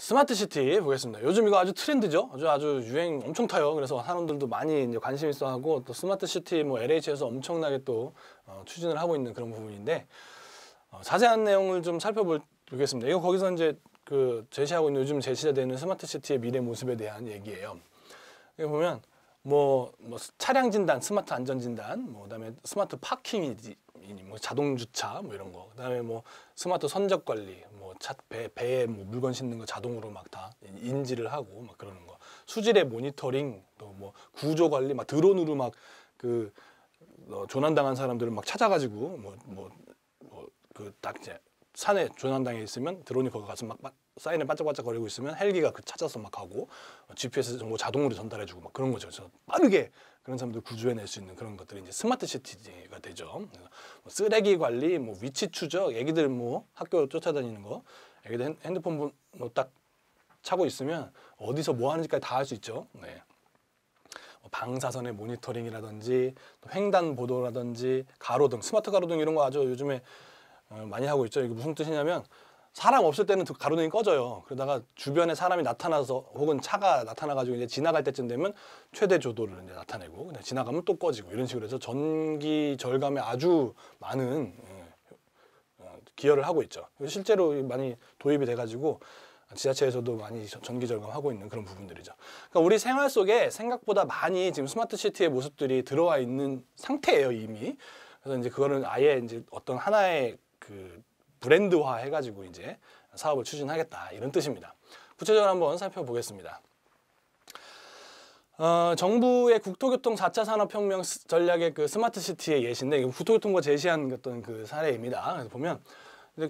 스마트 시티 보겠습니다. 요즘 이거 아주 트렌드죠. 아주 아주 유행 엄청 타요. 그래서 사람들도 많이 이제 관심 있어 하고 또 스마트 시티 뭐 LH에서 엄청나게 또 어, 추진을 하고 있는 그런 부분인데 어, 자세한 내용을 좀 살펴보겠습니다. 이거 거기서 이제 그 제시하고 있는 요즘 제시되는 스마트 시티의 미래 모습에 대한 얘기예요. 여기 보면 뭐, 뭐 차량 진단, 스마트 안전 진단, 뭐 그다음에 스마트 파킹이지 뭐 자동 주차 뭐 이런 거 그다음에 뭐 스마트 선적 관리 뭐 차 배 배에 뭐 물건 싣는 거 자동으로 막 다 인지를 하고 막 그러는 거 수질의 모니터링 또 뭐 구조 관리 막 드론으로 막그 어, 조난당한 사람들을 막 찾아가지고 뭐뭐뭐 그 딱 이제 산에 조난당해 있으면 드론이 거기 가서 막, 막 사인을 반짝반짝 거리고 있으면 헬기가 그 찾아서 막 가고 GPS 정보 뭐 자동으로 전달해주고 막 그런 거죠. 그래서 빠르게 그런 사람들 구조해낼 수 있는 그런 것들이 이제 스마트 시티가 되죠. 뭐 쓰레기 관리, 뭐 위치 추적, 애기들 뭐 학교 쫓아다니는 거, 애기들 핸드폰 뭐 딱 차고 있으면 어디서 뭐 하는지까지 다 할 수 있죠. 네. 뭐 방사선의 모니터링이라든지 횡단 보도라든지 가로등, 스마트 가로등 이런 거 아주 요즘에 어, 많이 하고 있죠. 이게 무슨 뜻이냐면 사람 없을 때는 그 가로등이 꺼져요. 그러다가 주변에 사람이 나타나서 혹은 차가 나타나가지고 이제 지나갈 때쯤 되면 최대 조도를 이제 나타내고 그냥 지나가면 또 꺼지고 이런 식으로 해서 전기 절감에 아주 많은 예, 어, 기여를 하고 있죠. 실제로 많이 도입이 돼가지고 지자체에서도 많이 전기 절감하고 있는 그런 부분들이죠. 그러니까 우리 생활 속에 생각보다 많이 지금 스마트 시티의 모습들이 들어와 있는 상태예요 이미. 그래서 이제 그거는 아예 이제 어떤 하나의 그 브랜드화 해가지고 이제 사업을 추진하겠다 이런 뜻입니다. 구체적으로 한번 살펴보겠습니다. 어, 정부의 국토교통 4차 산업혁명 전략의 그 스마트시티의 예시인데 국토교통부가 제시한 어떤 그 사례입니다. 그래서 보면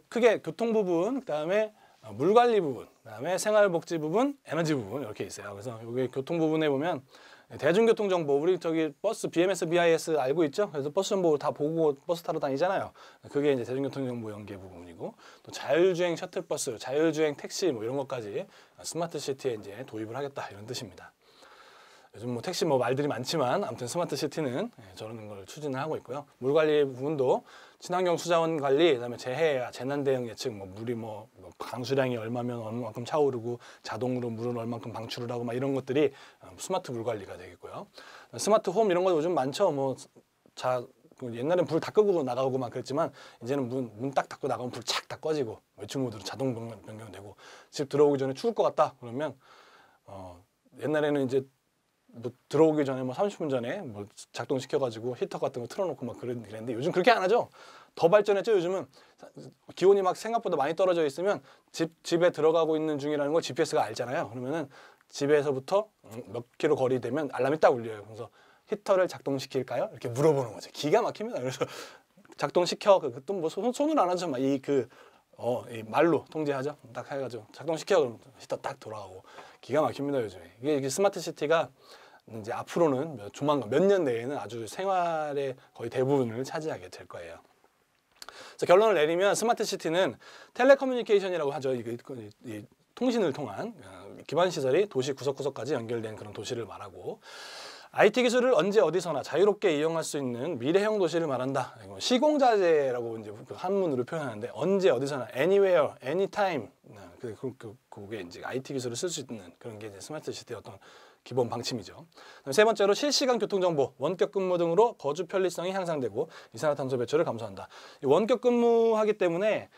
크게 교통 부분, 그다음에 물관리 부분, 그다음에 생활복지 부분, 에너지 부분 이렇게 있어요. 그래서 여기 교통 부분에 보면 네, 대중교통 정보 우리 저기 버스 BMS, BIS 알고 있죠? 그래서 버스 정보 다 보고 버스 타러 다니잖아요. 그게 이제 대중교통 정보 연계 부분이고 또 자율주행 셔틀버스, 자율주행 택시 뭐 이런 것까지 스마트 시티에 이제 도입을 하겠다 이런 뜻입니다. 요즘 뭐 택시 뭐 말들이 많지만 아무튼 스마트 시티는 예, 저런 걸 추진을 하고 있고요. 물 관리 부분도 친환경 수자원 관리, 그다음에 재해, 재난 대응 예측, 뭐 물이 뭐 강수량이 뭐 얼마면 얼마만큼 차오르고 자동으로 물은 얼마만큼 방출을 하고 막 이런 것들이 어, 스마트 물 관리가 되겠고요. 스마트 홈 이런 거 요즘 많죠. 뭐 자, 뭐 옛날엔 불 다 끄고 나가고 막 그랬지만 이제는 문 문 딱 닫고 나가면 불착 다 꺼지고 외출 모드로 자동 변경되고 집 들어오기 전에 추울 것 같다 그러면 어 옛날에는 이제 또 뭐 들어오기 전에 뭐 30분 전에 뭐 작동시켜가지고 히터 같은 거 틀어놓고 막 그랬는데 요즘 그렇게 안 하죠. 더 발전했죠. 요즘은 기온이 막 생각보다 많이 떨어져 있으면 집, 집에 들어가고 있는 중이라는 걸 GPS가 알잖아요. 그러면은 집에서부터 몇 킬로 거리 되면 알람이 딱 울려요. 그래서 히터를 작동시킬까요? 이렇게 물어보는 거죠. 기가 막힙니다. 그래서 작동시켜. 그 또 뭐 손을안 하죠. 막이그 어, 이 말로 통제하죠딱 해가지고 작동시켜 그럼 히터 딱 돌아가고 기가 막힙니다 요즘에. 이게, 이게 스마트 시티가 이제 앞으로는 몇, 조만간 몇 년 내에는 아주 생활의 거의 대부분을 차지하게 될 거예요. 자, 결론을 내리면 스마트 시티는 텔레커뮤니케이션이라고 하죠. 이 이, 이, 이 통신을 통한 어, 기반 시설이 도시 구석구석까지 연결된 그런 도시를 말하고 IT 기술을 언제 어디서나 자유롭게 이용할 수 있는 미래형 도시를 말한다. 시공자재라고 이제 그 한문으로 표현하는데 언제 어디서나 anywhere, anytime 아, 그, 그, 그, 그게 이제 IT 기술을 쓸 수 있는 그런 게 이제 스마트 시대의 어떤 기본 방침이죠. 세 번째로 실시간 교통정보, 원격 근무 등으로 거주 편리성이 향상되고 이산화탄소 배출을 감소한다. 원격 근무하기 때문에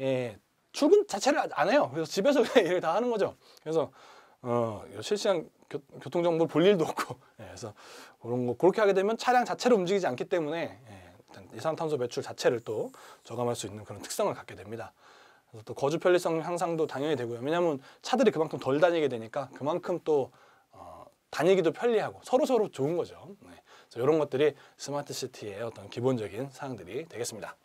예, 출근 자체를 안 해요. 그래서 집에서 일을 다 하는 거죠. 그래서 어, 실시간 교, 통정보를 볼 일도 없고 예, 그래서 그런 거 그렇게 하게 되면 차량 자체를 움직이지 않기 때문에 예, 일단 이산탄소 배출 자체를 또 저감할 수 있는 그런 특성을 갖게 됩니다. 그래서 또 거주 편리성 향상도 당연히 되고요. 왜냐하면 차들이 그만큼 덜 다니게 되니까 그만큼 또 어, 다니기도 편리하고 서로 서로 좋은 거죠. 네. 그래서 이런 것들이 스마트 시티의 어떤 기본적인 사항들이 되겠습니다.